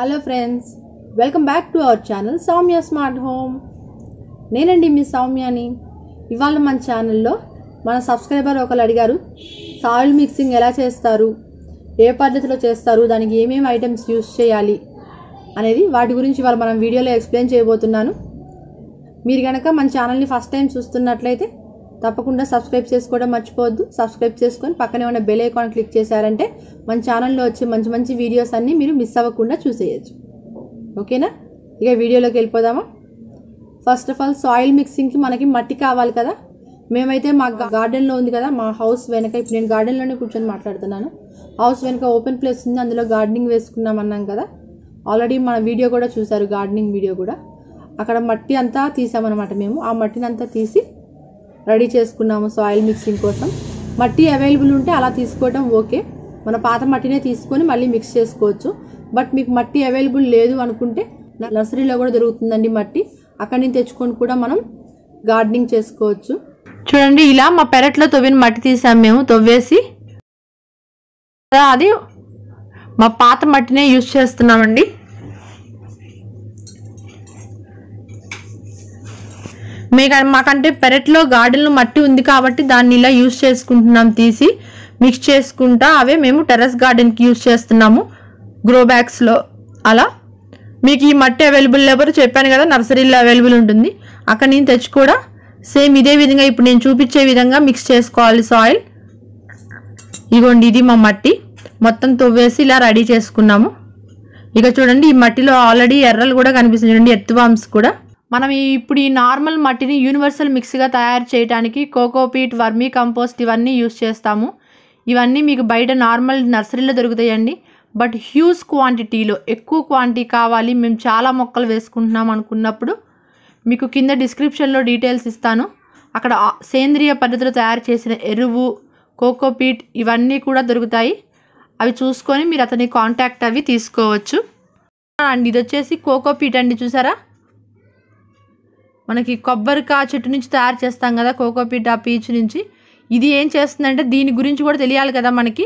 hello friends welcome back to our channel Soumya smart home నేనండి మీ సౌమ్యని ఇవాళ మన ఛానల్లో మన సబ్స్క్రైబర్ ఒకరు అడిగారు సాయిల్ మిక్సింగ్ ఎలా చేస్తారు ఏ పద్ధతిలో చేస్తారు దానికి ఏమేమి ఐటమ్స్ యూస్ చేయాలి అనేది వాటి గురించి వాళ్ళు మనం వీడియోలో ఎక్స్ప్లెయిన్ చేయబోతున్నాను మీరు కనుక మన ఛానల్ని ఫస్ట్ టైం చూస్తున్నట్లయితే తప్పకుండా సబ్స్క్రైబ్ చేసుకోవడం మర్చిపోవద్దు సబ్స్క్రైబ్ చేసుకొని పక్కనే ఉన్న బెల్ ఐకాన్ క్లిక్ చేశారంటే మన ఛానల్లో వచ్చే మంచి మంచి వీడియోస్ అన్నీ మీరు మిస్ అవ్వకుండా చూసేయచ్చు ఓకేనా ఇక వీడియోలోకి వెళ్ళిపోదామా ఫస్ట్ ఆఫ్ ఆల్ సాయిల్ మిక్సింగ్కి మనకి మట్టి కావాలి కదా మేమైతే మా గార్డెన్లో ఉంది కదా మా హౌస్ వెనక ఇప్పుడు నేను గార్డెన్లోనే కూర్చొని మాట్లాడుతున్నాను హౌస్ వెనక ఓపెన్ ప్లేస్ ఉంది అందులో గార్డెనింగ్ వేసుకున్నాం అన్నాం కదా ఆల్రెడీ మన వీడియో కూడా చూసారు గార్డెనింగ్ వీడియో కూడా అక్కడ మట్టి అంతా తీసామన్నమాట మేము ఆ మట్టిని అంతా తీసి రెడీ చేసుకున్నాము సాయిల్ మిక్సింగ్ కోసం మట్టి అవైలబుల్ ఉంటే అలా తీసుకోవడం ఓకే మన పాత మట్టినే తీసుకొని మళ్ళీ మిక్స్ చేసుకోవచ్చు బట్ మీకు మట్టి అవైలబుల్ లేదు అనుకుంటే నర్సరీలో కూడా దొరుకుతుందండి మట్టి అక్కడి నుంచి తెచ్చుకొని కూడా మనం గార్డెనింగ్ చేసుకోవచ్చు చూడండి ఇలా మా పెరట్లో తవ్విన మట్టి తీసాం మేము తొవ్వేసి అది మా పాత మట్టినే యూజ్ చేస్తున్నామండి మీకు మాకంటే పెరట్లో గార్డెన్లో మట్టి ఉంది కాబట్టి దాన్ని ఇలా యూజ్ చేసుకుంటున్నాం తీసి మిక్స్ చేసుకుంటా అవే మేము టెర్రస్ గార్డెన్కి యూజ్ చేస్తున్నాము గ్రో బ్యాగ్స్లో అలా మీకు ఈ మట్టి అవైలబుల్ లేబర్ చెప్పాను కదా నర్సరీలో అవైలబుల్ ఉంటుంది అక్కడ నేను తెచ్చి కూడా సేమ్ ఇదే విధంగా ఇప్పుడు నేను చూపించే విధంగా మిక్స్ చేసుకోవాలి సాయిల్ ఇగోండి ఇది మా మట్టి మొత్తం తొవ్వేసి ఇలా రెడీ చేసుకున్నాము ఇక చూడండి ఈ మట్టిలో ఆల్రెడీ ఎర్రలు కూడా కనిపిస్తుంది చూడండి ఎత్తువామ్స్ కూడా మనం ఇప్పుడు ఈ నార్మల్ మట్టిని యూనివర్సల్ మిక్స్గా తయారు చేయడానికి కోకోపీట్ వర్మీ కంపోస్ట్ ఇవన్నీ యూస్ చేస్తాము ఇవన్నీ మీకు బయట నార్మల్ నర్సరీలో దొరుకుతాయండి బట్ హ్యూజ్ క్వాంటిటీలో ఎక్కువ క్వాంటిటీ కావాలి మేము చాలా మొక్కలు వేసుకుంటున్నాం అనుకున్నప్పుడు మీకు కింద డిస్క్రిప్షన్లో డీటెయిల్స్ ఇస్తాను అక్కడ సేంద్రియ పద్ధతిలో తయారు చేసిన ఎరువు కోకోపీట్ ఇవన్నీ కూడా దొరుకుతాయి అవి చూసుకొని మీరు అతని కాంటాక్ట్ అవి తీసుకోవచ్చు అండ్ ఇది వచ్చేసి కోకోపీట్ అండి చూసారా మనకి కొబ్బరికాయ చెట్టు నుంచి తయారు చేస్తాం కదా కోకోపీట్ ఆ పీచు నుంచి ఇది ఏం చేస్తుందంటే దీని గురించి కూడా తెలియాలి కదా మనకి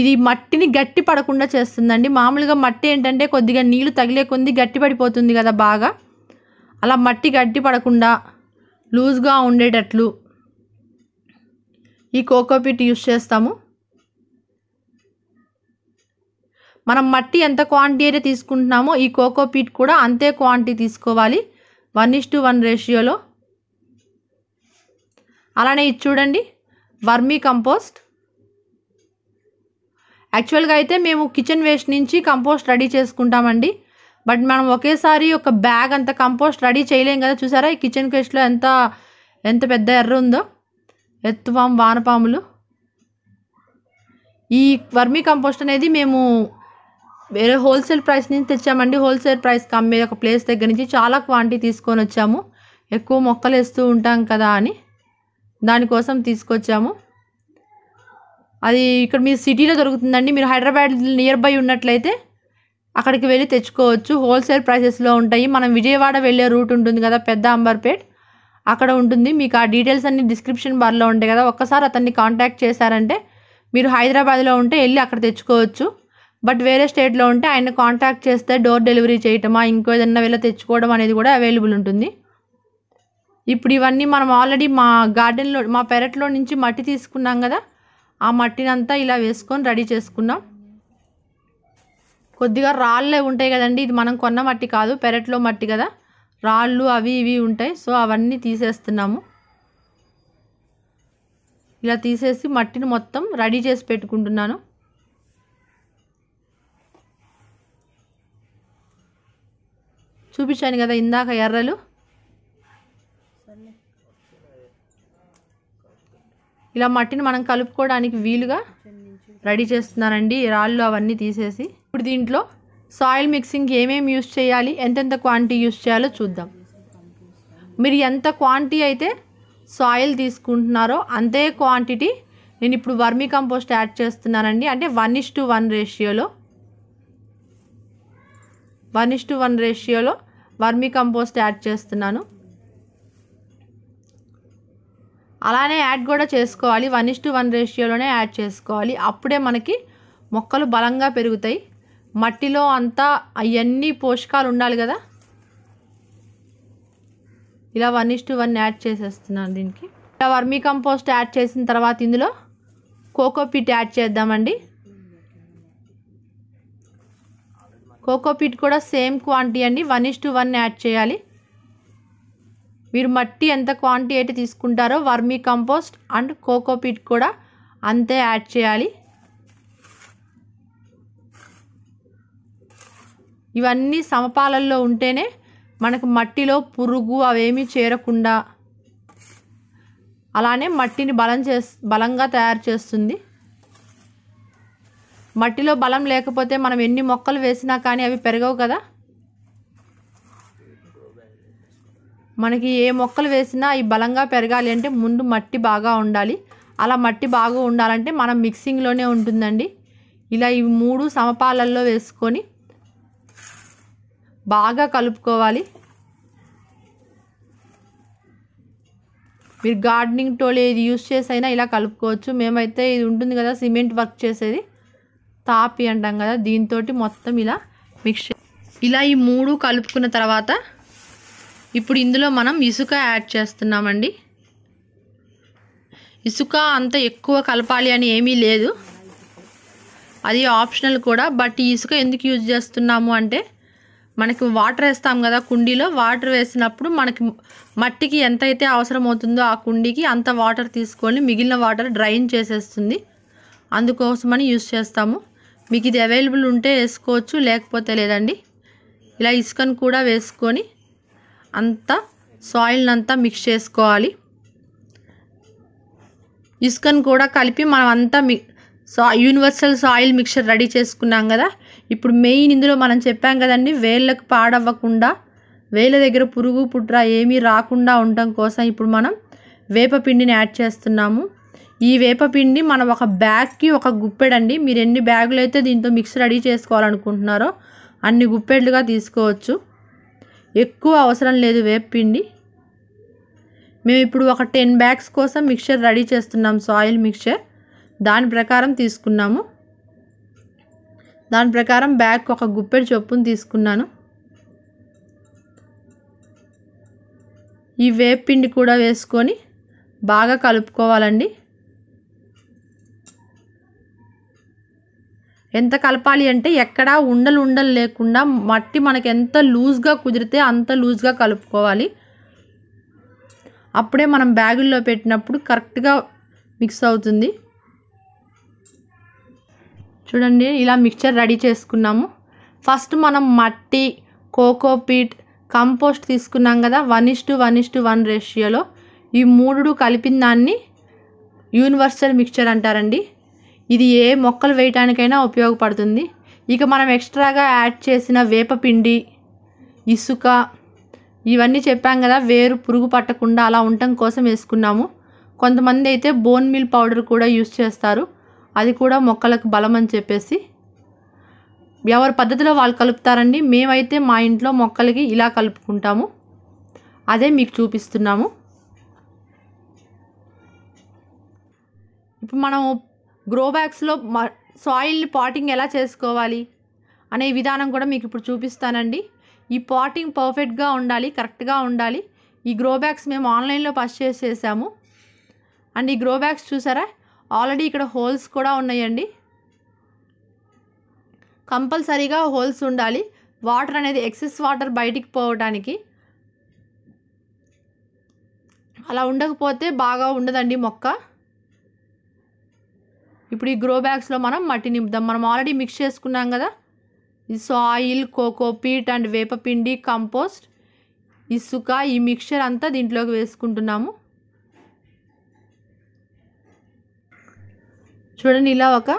ఇది మట్టిని గట్టి పడకుండా చేస్తుందండి మామూలుగా మట్టి ఏంటంటే కొద్దిగా నీళ్లు తగిలే కొంది గట్టి పడిపోతుంది కదా బాగా అలా మట్టి గట్టి పడకుండా లూజ్గా ఉండేటట్లు ఈ కోకోపీట్ యూస్ చేస్తాము మనం మట్టి ఎంత క్వాంటిటీ అయితే తీసుకుంటున్నామో ఈ కోకోపీట్ కూడా అంతే క్వాంటిటీ తీసుకోవాలి వన్ ఇస్ టు వన్ రేషియోలో అలానే ఇది చూడండి వర్మీ కంపోస్ట్ యాక్చువల్గా అయితే మేము కిచెన్ వేస్ట్ నుంచి కంపోస్ట్ రెడీ చేసుకుంటామండి బట్ మనం ఒకేసారి ఒక బ్యాగ్ అంత కంపోస్ట్ రెడీ చేయలేం కదా చూసారా ఈ కిచెన్ వేస్ట్లో ఎంత ఎంత పెద్ద ఎర్ర ఉందో ఎత్తుపాము వానపాములు ఈ వర్మీ కంపోస్ట్ అనేది మేము వేరే హోల్సేల్ ప్రైస్ నుంచి తెచ్చామండి హోల్సేల్ ప్రైస్కి అమ్మే ఒక ప్లేస్ దగ్గర నుంచి చాలా క్వాంటిటీ తీసుకొని వచ్చాము ఎక్కువ మొక్కలు వేస్తూ ఉంటాం కదా అని దానికోసం తీసుకొచ్చాము అది ఇక్కడ మీ సిటీలో దొరుకుతుందండి మీరు హైదరాబాద్ నియర్ బై ఉన్నట్లయితే అక్కడికి వెళ్ళి తెచ్చుకోవచ్చు హోల్సేల్ ప్రైసెస్లో ఉంటాయి మనం విజయవాడ వెళ్ళే రూట్ ఉంటుంది కదా పెద్ద అంబర్పేట్ అక్కడ ఉంటుంది మీకు ఆ డీటెయిల్స్ అన్ని డిస్క్రిప్షన్ బార్లో ఉంటాయి కదా ఒక్కసారి అతన్ని కాంటాక్ట్ చేశారంటే మీరు హైదరాబాద్లో ఉంటే వెళ్ళి అక్కడ తెచ్చుకోవచ్చు బట్ వేరే స్టేట్లో ఉంటే ఆయన కాంటాక్ట్ చేస్తే డోర్ డెలివరీ చేయటమా ఇంకో ఏదన్నా వీళ్ళ తెచ్చుకోవడం అనేది కూడా అవైలబుల్ ఉంటుంది ఇప్పుడు ఇవన్నీ మనం ఆల్రెడీ మా గార్డెన్లో మా పెరట్లో నుంచి మట్టి తీసుకున్నాం కదా ఆ మట్టినంతా ఇలా వేసుకొని రెడీ చేసుకున్నాం కొద్దిగా రాళ్ళే ఉంటాయి కదండి ఇది మనం కొన్న మట్టి కాదు పెరట్లో మట్టి కదా రాళ్ళు అవి ఇవి ఉంటాయి సో అవన్నీ తీసేస్తున్నాము ఇలా తీసేసి మట్టిని మొత్తం రెడీ చేసి పెట్టుకుంటున్నాను చూపించాను కదా ఇందాక ఎర్రలు ఇలా మట్టిని మనం కలుపుకోవడానికి వీలుగా రెడీ చేస్తున్నానండి రాళ్ళు అవన్నీ తీసేసి ఇప్పుడు దీంట్లో సాయిల్ మిక్సింగ్ ఏమేమి యూస్ చేయాలి ఎంతెంత క్వాంటిటీ యూస్ చేయాలో చూద్దాం మీరు ఎంత క్వాంటిటీ అయితే సాయిల్ తీసుకుంటున్నారో అంతే క్వాంటిటీ నేను ఇప్పుడు వర్మీ కంపోస్ట్ యాడ్ చేస్తున్నానండి అంటే వన్ ఇస్ టు వన్ రేషియోలో వన్ ఇస్ టు వన్ రేషియోలో వర్మీ కంపోస్ట్ యాడ్ చేస్తున్నాను అలానే యాడ్ కూడా చేసుకోవాలి వన్ ఇస్ టు వన్ రేషియోలోనే యాడ్ చేసుకోవాలి అప్పుడే మనకి మొక్కలు బలంగా పెరుగుతాయి మట్టిలో అంతా అవన్నీ పోషకాలు ఉండాలి కదా ఇలా వన్ ఇస్టు వన్ యాడ్ చేసేస్తున్నాను దీనికి ఇలా వర్మీ కంపోస్ట్ యాడ్ చేసిన తర్వాత ఇందులో పిట్ యాడ్ చేద్దామండి కోకోపీట్ కూడా సేమ్ క్వాంటిటీ అండి one is to one add చేయాలి మీరు మట్టి ఎంత క్వాంటిటీ అయితే తీసుకుంటారో వర్మీ కంపోస్ట్ అండ్ కోకోపీట్ కూడా అంతే యాడ్ చేయాలి ఇవన్నీ సమపాలల్లో ఉంటేనే మనకు మట్టిలో పురుగు అవేమీ చేరకుండా అలానే మట్టిని బలం చేస్ బలంగా తయారు చేస్తుంది మట్టిలో బలం లేకపోతే మనం ఎన్ని మొక్కలు వేసినా కానీ అవి పెరగవు కదా మనకి ఏ మొక్కలు వేసినా అవి బలంగా పెరగాలి అంటే ముందు మట్టి బాగా ఉండాలి అలా మట్టి బాగా ఉండాలంటే మనం మిక్సింగ్లోనే ఉంటుందండి ఇలా ఈ మూడు సమపాలల్లో వేసుకొని బాగా కలుపుకోవాలి మీరు గార్డెనింగ్ ఇది ఏది చేసి చేసైనా ఇలా కలుపుకోవచ్చు మేమైతే ఇది ఉంటుంది కదా సిమెంట్ వర్క్ చేసేది తాపి అంటాం కదా దీంతో మొత్తం ఇలా మిక్స్ ఇలా ఈ మూడు కలుపుకున్న తర్వాత ఇప్పుడు ఇందులో మనం ఇసుక యాడ్ చేస్తున్నామండి ఇసుక అంత ఎక్కువ కలపాలి అని ఏమీ లేదు అది ఆప్షనల్ కూడా బట్ ఈ ఇసుక ఎందుకు యూజ్ చేస్తున్నాము అంటే మనకి వాటర్ వేస్తాం కదా కుండీలో వాటర్ వేసినప్పుడు మనకి మట్టికి ఎంతైతే అవసరం అవుతుందో ఆ కుండీకి అంత వాటర్ తీసుకొని మిగిలిన వాటర్ డ్రైన్ చేసేస్తుంది అందుకోసమని యూజ్ చేస్తాము మీకు ఇది అవైలబుల్ ఉంటే వేసుకోవచ్చు లేకపోతే లేదండి ఇలా ఇసుకను కూడా వేసుకొని అంతా సాయిల్ని అంతా మిక్స్ చేసుకోవాలి ఇసుకను కూడా కలిపి మనం అంతా మి సా యూనివర్సల్ సాయిల్ మిక్చర్ రెడీ చేసుకున్నాం కదా ఇప్పుడు మెయిన్ ఇందులో మనం చెప్పాం కదండి వేళ్ళకు పాడవ్వకుండా వేళ్ళ దగ్గర పురుగు పుట్ర ఏమీ రాకుండా ఉండటం కోసం ఇప్పుడు మనం వేప పిండిని యాడ్ చేస్తున్నాము ఈ వేపపిండి మనం ఒక బ్యాగ్కి ఒక గుప్పెడండి మీరు ఎన్ని బ్యాగులు అయితే దీంతో మిక్స్ రెడీ చేసుకోవాలనుకుంటున్నారో అన్ని గుప్పెడ్లుగా తీసుకోవచ్చు ఎక్కువ అవసరం లేదు వేపపిండి మేము ఇప్పుడు ఒక టెన్ బ్యాగ్స్ కోసం మిక్చర్ రెడీ చేస్తున్నాం సాయిల్ మిక్చర్ దాని ప్రకారం తీసుకున్నాము దాని ప్రకారం బ్యాగ్ ఒక గుప్పెడు చొప్పును తీసుకున్నాను ఈ పిండి కూడా వేసుకొని బాగా కలుపుకోవాలండి ఎంత కలపాలి అంటే ఎక్కడా ఉండలు ఉండలు లేకుండా మట్టి మనకి ఎంత లూజ్గా కుదిరితే అంత లూజ్గా కలుపుకోవాలి అప్పుడే మనం బ్యాగుల్లో పెట్టినప్పుడు కరెక్ట్గా మిక్స్ అవుతుంది చూడండి ఇలా మిక్చర్ రెడీ చేసుకున్నాము ఫస్ట్ మనం మట్టి కోకోపీట్ కంపోస్ట్ తీసుకున్నాం కదా one is to one is to one రేషియోలో ఈ మూడు కలిపిన దాన్ని యూనివర్సల్ మిక్చర్ అంటారండి ఇది ఏ మొక్కలు వేయటానికైనా ఉపయోగపడుతుంది ఇక మనం ఎక్స్ట్రాగా యాడ్ చేసిన వేపపిండి ఇసుక ఇవన్నీ చెప్పాం కదా వేరు పురుగు పట్టకుండా అలా ఉండటం కోసం వేసుకున్నాము కొంతమంది అయితే బోన్ మిల్ పౌడర్ కూడా యూస్ చేస్తారు అది కూడా మొక్కలకు బలం అని చెప్పేసి ఎవరి పద్ధతిలో వాళ్ళు కలుపుతారండి మేమైతే మా ఇంట్లో మొక్కలకి ఇలా కలుపుకుంటాము అదే మీకు చూపిస్తున్నాము ఇప్పుడు మనం గ్రో బ్యాగ్స్లో మ సాయిల్ పాటింగ్ ఎలా చేసుకోవాలి అనే విధానం కూడా మీకు ఇప్పుడు చూపిస్తానండి ఈ పాటింగ్ పర్ఫెక్ట్గా ఉండాలి కరెక్ట్గా ఉండాలి ఈ గ్రో బ్యాగ్స్ మేము ఆన్లైన్లో పర్చేస్ చేసాము అండ్ ఈ గ్రో బ్యాగ్స్ చూసారా ఆల్రెడీ ఇక్కడ హోల్స్ కూడా ఉన్నాయండి కంపల్సరీగా హోల్స్ ఉండాలి వాటర్ అనేది ఎక్సెస్ వాటర్ బయటికి పోవడానికి అలా ఉండకపోతే బాగా ఉండదండి మొక్క ఇప్పుడు ఈ గ్రో బ్యాగ్స్లో మనం మట్టి నింపుదాం మనం ఆల్రెడీ మిక్స్ చేసుకున్నాం కదా ఈ సాయిల్ కోకో పీట్ అండ్ వేపపిండి కంపోస్ట్ ఇసుక ఈ మిక్చర్ అంతా దీంట్లోకి వేసుకుంటున్నాము చూడండి ఇలా ఒక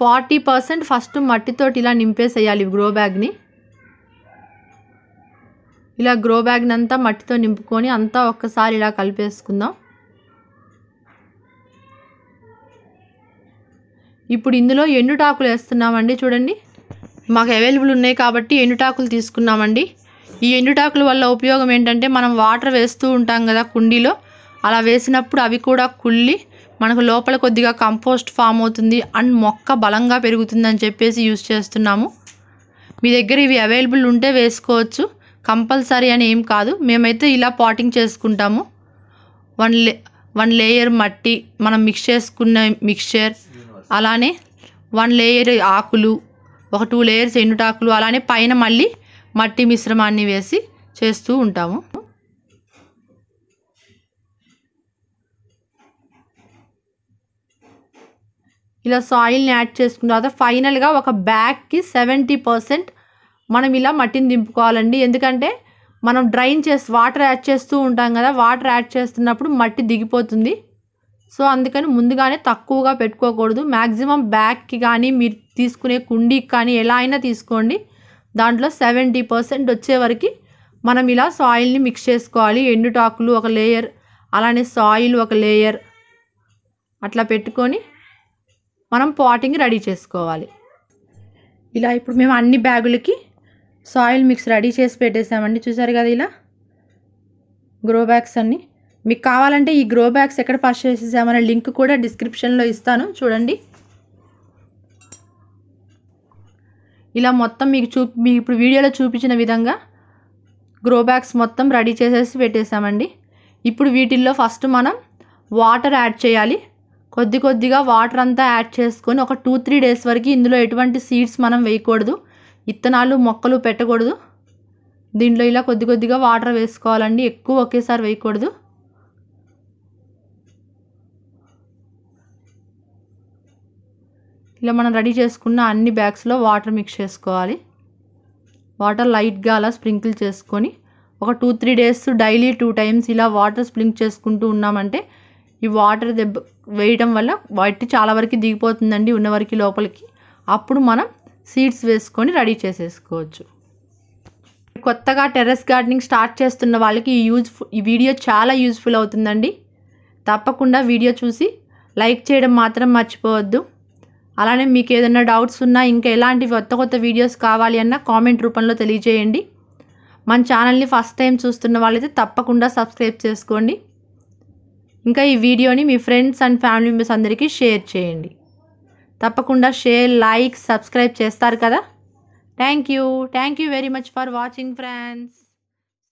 ఫార్టీ పర్సెంట్ ఫస్ట్ మట్టితోటి ఇలా నింపేసేయాలి గ్రో బ్యాగ్ని ఇలా గ్రో బ్యాగ్ని అంతా మట్టితో నింపుకొని అంతా ఒక్కసారి ఇలా కలిపేసుకుందాం ఇప్పుడు ఇందులో ఎండుటాకులు వేస్తున్నామండి చూడండి మాకు అవైలబుల్ ఉన్నాయి కాబట్టి ఎండుటాకులు తీసుకున్నామండి ఈ ఎండుటాకుల వల్ల ఉపయోగం ఏంటంటే మనం వాటర్ వేస్తూ ఉంటాం కదా కుండీలో అలా వేసినప్పుడు అవి కూడా కుళ్ళి మనకు లోపల కొద్దిగా కంపోస్ట్ ఫామ్ అవుతుంది అండ్ మొక్క బలంగా పెరుగుతుందని చెప్పేసి యూజ్ చేస్తున్నాము మీ దగ్గర ఇవి అవైలబుల్ ఉంటే వేసుకోవచ్చు కంపల్సరీ అని ఏం కాదు మేమైతే ఇలా పాటింగ్ చేసుకుంటాము వన్ లే వన్ లేయర్ మట్టి మనం మిక్స్ చేసుకున్న మిక్చర్ అలానే వన్ లేయర్ ఆకులు ఒక టూ లేయర్స్ ఎండుటాకులు అలానే పైన మళ్ళీ మట్టి మిశ్రమాన్ని వేసి చేస్తూ ఉంటాము ఇలా సాయిల్ని యాడ్ చేసుకున్న తర్వాత ఫైనల్గా ఒక బ్యాగ్కి సెవెంటీ పర్సెంట్ మనం ఇలా మట్టిని దింపుకోవాలండి ఎందుకంటే మనం డ్రైన్ చేసి వాటర్ యాడ్ చేస్తూ ఉంటాం కదా వాటర్ యాడ్ చేస్తున్నప్పుడు మట్టి దిగిపోతుంది సో అందుకని ముందుగానే తక్కువగా పెట్టుకోకూడదు మ్యాక్సిమం బ్యాగ్కి కానీ మీరు తీసుకునే కుండీకి కానీ ఎలా అయినా తీసుకోండి దాంట్లో సెవెంటీ పర్సెంట్ వచ్చేవరకు మనం ఇలా సాయిల్ని మిక్స్ చేసుకోవాలి ఎండుటాకులు ఒక లేయర్ అలానే సాయిల్ ఒక లేయర్ అట్లా పెట్టుకొని మనం పాటింగ్ రెడీ చేసుకోవాలి ఇలా ఇప్పుడు మేము అన్ని బ్యాగులకి సాయిల్ మిక్స్ రెడీ చేసి పెట్టేసామండి చూసారు కదా ఇలా గ్రో బ్యాగ్స్ అన్నీ మీకు కావాలంటే ఈ గ్రో బ్యాగ్స్ ఎక్కడ పర్చేస్ చేసామనే లింక్ కూడా డిస్క్రిప్షన్లో ఇస్తాను చూడండి ఇలా మొత్తం మీకు చూ మీ ఇప్పుడు వీడియోలో చూపించిన విధంగా గ్రో బ్యాగ్స్ మొత్తం రెడీ చేసేసి పెట్టేసామండి ఇప్పుడు వీటిల్లో ఫస్ట్ మనం వాటర్ యాడ్ చేయాలి కొద్ది కొద్దిగా వాటర్ అంతా యాడ్ చేసుకొని ఒక టూ త్రీ డేస్ వరకు ఇందులో ఎటువంటి సీడ్స్ మనం వేయకూడదు ఇత్తనాలు మొక్కలు పెట్టకూడదు దీంట్లో ఇలా కొద్ది కొద్దిగా వాటర్ వేసుకోవాలండి ఎక్కువ ఒకేసారి వేయకూడదు ఇలా మనం రెడీ చేసుకున్న అన్ని బ్యాగ్స్లో వాటర్ మిక్స్ చేసుకోవాలి వాటర్ లైట్గా అలా స్ప్రింకిల్ చేసుకొని ఒక two three days daily two times ఇలా వాటర్ స్ప్రింక్ చేసుకుంటూ ఉన్నామంటే ఈ వాటర్ దెబ్బ వేయడం వల్ల వాటి చాలా వరకు దిగిపోతుందండి ఉన్న లోపలికి అప్పుడు మనం సీడ్స్ వేసుకొని రెడీ చేసేసుకోవచ్చు కొత్తగా టెర్రస్ గార్డెనింగ్ స్టార్ట్ చేస్తున్న వాళ్ళకి ఈ యూజ్ఫుల్ ఈ వీడియో చాలా యూజ్ఫుల్ అవుతుందండి తప్పకుండా వీడియో చూసి లైక్ చేయడం మాత్రం మర్చిపోవద్దు అలానే మీకు ఏదైనా డౌట్స్ ఉన్నా ఇంకా ఎలాంటి కొత్త కొత్త వీడియోస్ కావాలి అన్న కామెంట్ రూపంలో తెలియజేయండి మన ఛానల్ని ఫస్ట్ టైం చూస్తున్న వాళ్ళైతే తప్పకుండా సబ్స్క్రైబ్ చేసుకోండి ఇంకా ఈ వీడియోని మీ ఫ్రెండ్స్ అండ్ ఫ్యామిలీ మెంబర్స్ అందరికీ షేర్ చేయండి తప్పకుండా షేర్ లైక్ సబ్స్క్రైబ్ చేస్తారు కదా thank you thank you very much for watching friends